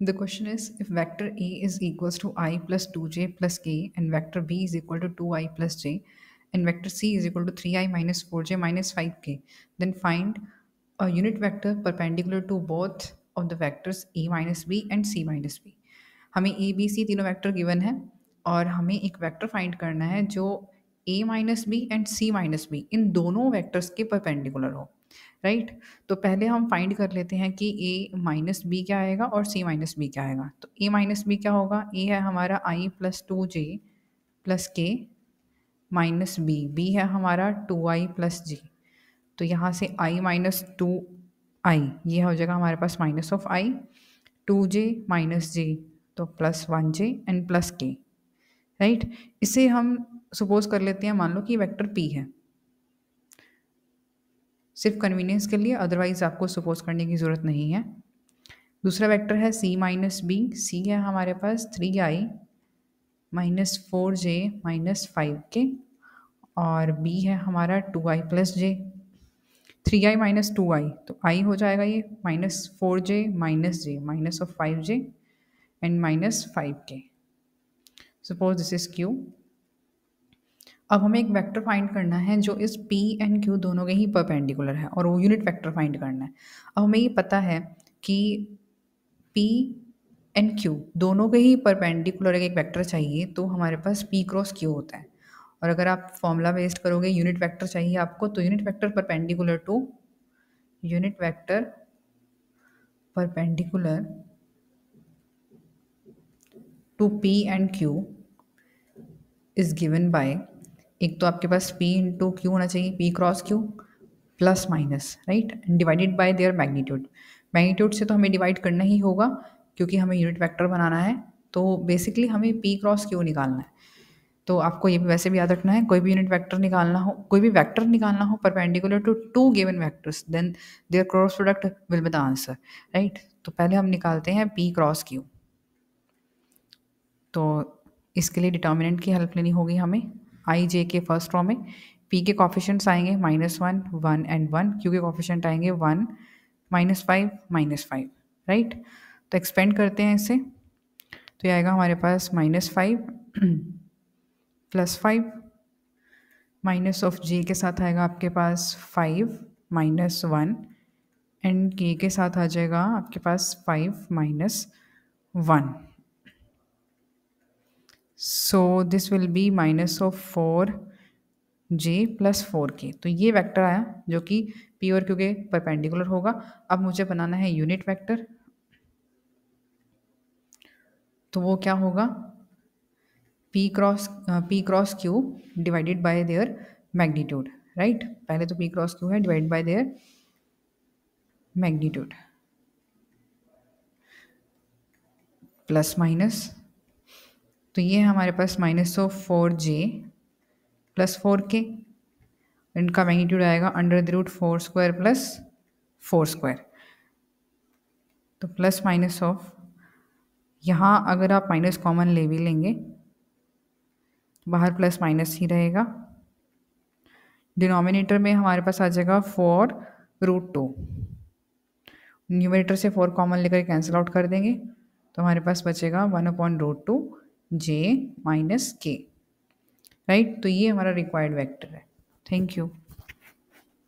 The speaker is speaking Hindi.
The question is if vector A is equals to i plus 2j plus k and vector B is equal to 2i plus j and vector C is equal to 3i minus 4j minus 5k then find a unit vector perpendicular to both of the vectors A minus B and C minus b हमें ए बी सी तीनों वेक्टर गिवन है और हमें एक वेक्टर फाइंड करना है जो A minus B and C minus B इन दोनों वेक्टर्स के परपेंडिकुलर हो राइट right? तो पहले हम फाइंड कर लेते हैं कि ए माइनस बी क्या आएगा और सी माइनस बी क्या आएगा तो ए माइनस बी क्या होगा ए है हमारा i plus two j plus k minus B B है हमारा टू आई प्लस जे तो यहाँ से आई माइनस टू आई ये हो जाएगा हमारे पास minus of i two j minus j तो plus one j and plus k right इसे हम सपोज कर लेते हैं मान लो कि वेक्टर पी है सिर्फ कन्वीनियंस के लिए अदरवाइज़ आपको सपोज करने की ज़रूरत नहीं है दूसरा वेक्टर है सी माइनस बी सी है हमारे पास three i minus four j minus five k और बी है हमारा two i plus j three i minus two i तो आई हो जाएगा ये minus four j minus j minus of five j and minus five k suppose this is Q अब हमें एक वेक्टर फाइंड करना है जो इस p एंड q दोनों के ही परपेंडिकुलर है और वो यूनिट वेक्टर फाइंड करना है अब हमें ये पता है कि p एंड q दोनों के ही परपेंडिकुलर एक वेक्टर चाहिए तो हमारे पास p क्रॉस q होता है और अगर आप फॉर्मूला बेस्ड करोगे यूनिट वेक्टर चाहिए आपको तो unit vector perpendicular to unit vector perpendicular to P and Q is given by एक तो आपके पास पी इंटू क्यू होना चाहिए P cross Q plus minus right divided by their magnitude magnitude से तो हमें डिवाइड करना ही होगा क्योंकि हमें यूनिट वेक्टर बनाना है तो बेसिकली हमें पी क्रॉस क्यू निकालना है तो आपको ये भी वैसे भी याद रखना है कोई भी यूनिट वेक्टर निकालना हो कोई भी वेक्टर निकालना हो perpendicular to two given vectors then their cross product will be the answer right तो पहले हम निकालते हैं पी क्रॉस क्यू तो इसके लिए डिटर्मिनेंट की हेल्प लेनी होगी हमें i j k first row में पी के कॉफिशेंट्स आएंगे minus one one and one Q के कॉफिशेंट आएंगे one minus five minus five right तो एक्सपेंड करते हैं इसे तो ये आएगा हमारे पास minus five plus five minus of j के साथ आएगा आपके पास five minus one and k के साथ आ जाएगा आपके पास five minus one so this will be minus of four j plus four k तो ये वेक्टर आया जो कि पी और क्यू के परपेंडिकुलर होगा अब मुझे बनाना है यूनिट वेक्टर तो वो क्या होगा P cross P cross Q divided by their magnitude right पहले तो पी क्रॉस क्यू है divide by their magnitude plus minus तो ये हमारे पास minus of four j plus four k इनका मैग्नीट्यूड आएगा under the root four square plus four square तो प्लस माइनस ऑफ यहाँ अगर आप माइनस कॉमन ले भी लेंगे बाहर प्लस माइनस ही रहेगा डिनोमिनेटर में हमारे पास आ जाएगा फोर रूट टू न्यूमिनेटर से फोर कॉमन लेकर कैंसिल आउट कर देंगे तो हमारे पास बचेगा one upon root two j minus k right तो ये हमारा रिक्वायर्ड वेक्टर है थैंक यू